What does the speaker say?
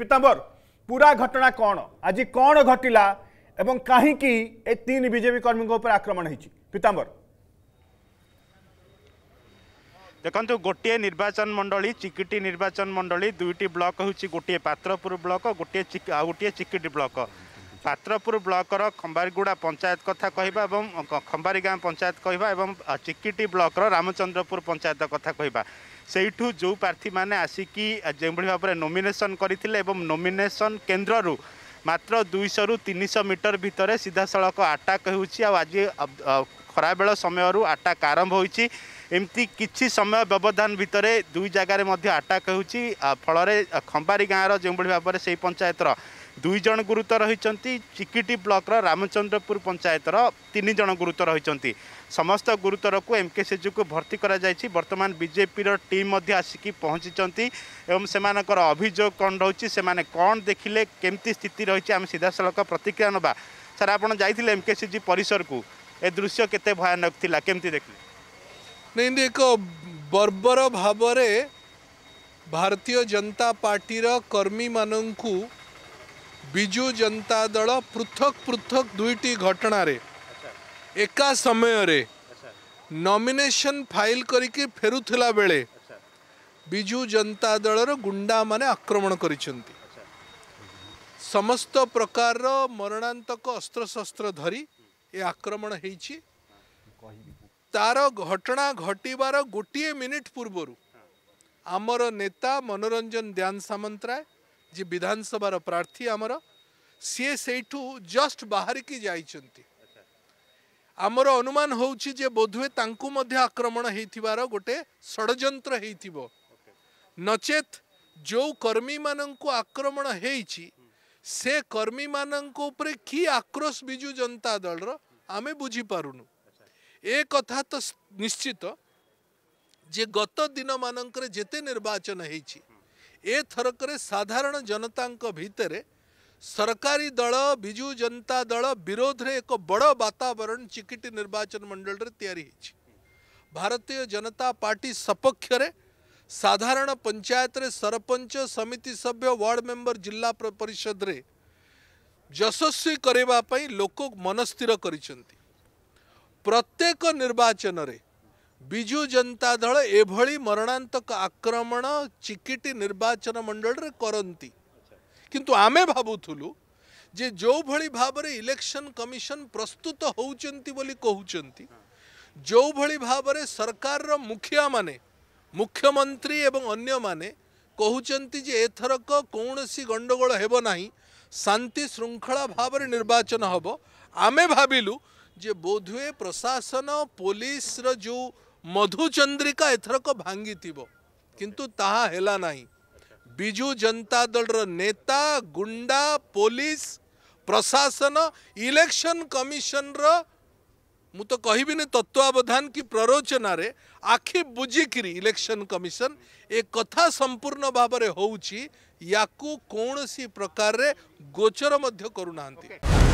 ପୀତାମ୍ବର ପୁରା ଘଟଣା କ'ଣ ଆଜି କ'ଣ ଘଟିଲା ଏବଂ କାହିଁକି ଏ ତିନି ବିଜେପି କର୍ମୀଙ୍କ ଉପରେ ଆକ୍ରମଣ ହେଇଛି ପୀତାମ୍ବର ଦେଖନ୍ତୁ ଗୋଟିଏ ନିର୍ବାଚନ ମଣ୍ଡଳୀ ଚିକିଟି ନିର୍ବାଚନ ମଣ୍ଡଳୀ ଦୁଇଟି ବ୍ଲକ ହେଉଛି ଗୋଟିଏ ପାତ୍ରପୁର ବ୍ଲକ ଗୋଟିଏ ଆଉ ଗୋଟିଏ ଚିକିଟି ବ୍ଲକ ପାତ୍ରପୁର ବ୍ଲକର ଖମ୍ବାରିଗୁଡ଼ା ପଞ୍ଚାୟତ କଥା କହିବା ଏବଂ ଖମ୍ବାରୀ ଗାଁ ପଞ୍ଚାୟତ କହିବା ଏବଂ ଚିକିଟି ବ୍ଲକର ରାମଚନ୍ଦ୍ରପୁର ପଞ୍ଚାୟତ କଥା କହିବା ସେଇଠୁ ଯେଉଁ ପ୍ରାର୍ଥୀମାନେ ଆସିକି ଯେଉଁଭଳି ଭାବରେ ନୋମିନେସନ୍ କରିଥିଲେ ଏବଂ ନୋମିନେସନ୍ କେନ୍ଦ୍ରରୁ ମାତ୍ର ଦୁଇଶହରୁ ତିନିଶହ ମିଟର ଭିତରେ ସିଧାସଳଖ ଆଟାକ୍ ହେଉଛି ଆଉ ଆଜି ଖରାବେଳ ସମୟରୁ ଆଟାକ୍ ଆରମ୍ଭ ହୋଇଛି ଏମିତି କିଛି ସମୟ ବ୍ୟବଧାନ ଭିତରେ ଦୁଇ ଜାଗାରେ ମଧ୍ୟ ଆଟାକ୍ ହେଉଛି ଫଳରେ ଖମ୍ବାରୀ ଗାଁର ଯେଉଁଭଳି ଭାବରେ ସେହି ପଞ୍ଚାୟତର ଦୁଇ ଜଣ ଗୁରୁତର ରହିଛନ୍ତି ଚିକିଟି ବ୍ଲକର ରାମଚନ୍ଦ୍ରପୁର ପଞ୍ଚାୟତର ତିନି ଜଣ ଗୁରୁତର ରହିଛନ୍ତି ସମସ୍ତ ଗୁରୁତରକୁ ଏମ୍ କେ ସିଜୁକୁ ଭର୍ତ୍ତି କରାଯାଇଛି ବର୍ତ୍ତମାନ ବିଜେପିର ଟିମ୍ ମଧ୍ୟ ଆସିକି ପହଞ୍ଚିଛନ୍ତି ଏବଂ ସେମାନଙ୍କର ଅଭିଯୋଗ କ'ଣ ରହୁଛି ସେମାନେ କ'ଣ ଦେଖିଲେ କେମିତି ସ୍ଥିତି ରହିଛି ଆମେ ସିଧାସଳଖ ପ୍ରତିକ୍ରିୟା ନେବା ସାର୍ ଆପଣ ଯାଇଥିଲେ ଏମ୍ କେ ସିଜି ପରିସରକୁ ଏ ଦୃଶ୍ୟ କେତେ ଭୟାନକ ଥିଲା କେମିତି ଦେଖିଲେ ନାଇଁ ଏକ ବର୍ବର ଭାବରେ ଭାରତୀୟ ଜନତା ପାର୍ଟିର କର୍ମୀମାନଙ୍କୁ ବିଜୁ ଜନତା ଦଳ ପୃଥକ ପୃଥକ ଦୁଇଟି ଘଟଣାରେ ଏକା ସମୟରେ ନମିନେସନ ଫାଇଲ କରିକି ଫେରୁଥିଲା ବେଳେ ବିଜୁ ଜନତା ଦଳର ଗୁଣ୍ଡାମାନେ ଆକ୍ରମଣ କରିଛନ୍ତି ସମସ୍ତ ପ୍ରକାରର ମରଣାନ୍ତକ ଅସ୍ତ୍ରଶସ୍ତ୍ର ଧରି ଏ ଆକ୍ରମଣ ହେଇଛି ତାର ଘଟଣା ଘଟିବାର ଗୋଟିଏ ମିନିଟ୍ ପୂର୍ବରୁ ଆମର ନେତା ମନୋରଞ୍ଜନ ଦ୍ୟାନ ସାମନ୍ତରାୟ जी विधानसभा प्रार्थी आमर सी से जस्ट बाहर की जाती आमर अनुमान हो बोधे आक्रमण हो गए षड्र हो नचे जो कर्मी मान आक्रमण हो कर्मी मानी कि आक्रोश विजु जनता दल रमें बुझीपार एक तो निश्चित जे गत दिन मानक जिते निर्वाचन होती ଏଥରକରେ ସାଧାରଣ ଜନତାଙ୍କ ଭିତରେ ସରକାରୀ ଦଳ ବିଜୁ ଜନତା ଦଳ ବିରୋଧରେ ଏକ ବଡ଼ ବାତାବରଣ ଚିକିଟି ନିର୍ବାଚନ ମଣ୍ଡଳରେ ତିଆରି ହୋଇଛି ଭାରତୀୟ ଜନତା ପାର୍ଟି ସପକ୍ଷରେ ସାଧାରଣ ପଞ୍ଚାୟତରେ ସରପଞ୍ଚ ସମିତି ସଭ୍ୟ ୱାର୍ଡ ମେମ୍ବର ଜିଲ୍ଲା ପରିଷଦରେ ଯଶସ୍ୱୀ କରିବା ପାଇଁ ଲୋକ ମନସ୍ଥିର କରିଛନ୍ତି ପ୍ରତ୍ୟେକ ନିର୍ବାଚନରେ ବିଜୁ ଜନତା ଦଳ ଏଭଳି ମରଣାନ୍ତକ ଆକ୍ରମଣ ଚିକିଟି ନିର୍ବାଚନ ମଣ୍ଡଳୀରେ କରନ୍ତି କିନ୍ତୁ ଆମେ ଭାବୁଥିଲୁ ଯେ ଯେଉଁଭଳି ଭାବରେ ଇଲେକ୍ସନ୍ କମିଶନ୍ ପ୍ରସ୍ତୁତ ହେଉଛନ୍ତି ବୋଲି କହୁଛନ୍ତି ଯେଉଁଭଳି ଭାବରେ ସରକାରର ମୁଖିଆମାନେ ମୁଖ୍ୟମନ୍ତ୍ରୀ ଏବଂ ଅନ୍ୟମାନେ କହୁଛନ୍ତି ଯେ ଏଥରକ କୌଣସି ଗଣ୍ଡଗୋଳ ହେବ ନାହିଁ ଶାନ୍ତି ଶୃଙ୍ଖଳା ଭାବରେ ନିର୍ବାଚନ ହେବ ଆମେ ଭାବିଲୁ ଯେ ବୋଧହୁଏ ପ୍ରଶାସନ ପୋଲିସର ଯେଉଁ ମଧୁଚନ୍ଦ୍ରିକା ଏଥରକ ଭାଙ୍ଗିଥିବ କିନ୍ତୁ ତାହା ହେଲା ନାହିଁ ବିଜୁ ଜନତା ଦଳର ନେତା ଗୁଣ୍ଡା ପୋଲିସ ପ୍ରଶାସନ ଇଲେକ୍ସନ କମିଶନର ମୁଁ ତ କହିବିନି ତତ୍ତ୍ୱାବଧାନ କି ପ୍ରରୋଚନାରେ ଆଖି ବୁଝିକିରି ଇଲେକ୍ସନ କମିଶନ ଏ କଥା ସମ୍ପୂର୍ଣ୍ଣ ଭାବରେ ହେଉଛି ୟାକୁ କୌଣସି ପ୍ରକାରରେ ଗୋଚର ମଧ୍ୟ କରୁନାହାନ୍ତି